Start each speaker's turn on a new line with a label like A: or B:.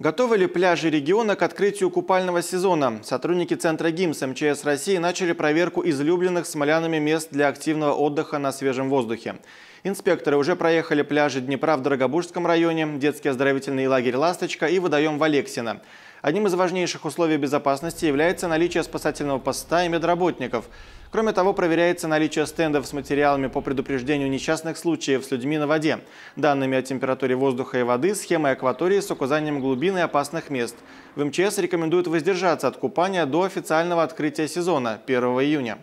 A: Готовы ли пляжи региона к открытию купального сезона? Сотрудники Центра ГИМС МЧС России начали проверку излюбленных смолянами мест для активного отдыха на свежем воздухе. Инспекторы уже проехали пляжи Днепра в Дорогобужском районе, детский оздоровительный лагерь «Ласточка» и водоем Валексина. Одним из важнейших условий безопасности является наличие спасательного поста и медработников – Кроме того, проверяется наличие стендов с материалами по предупреждению несчастных случаев с людьми на воде, данными о температуре воздуха и воды, схемой акватории с указанием глубины и опасных мест. В МЧС рекомендуют воздержаться от купания до официального открытия сезона 1 июня.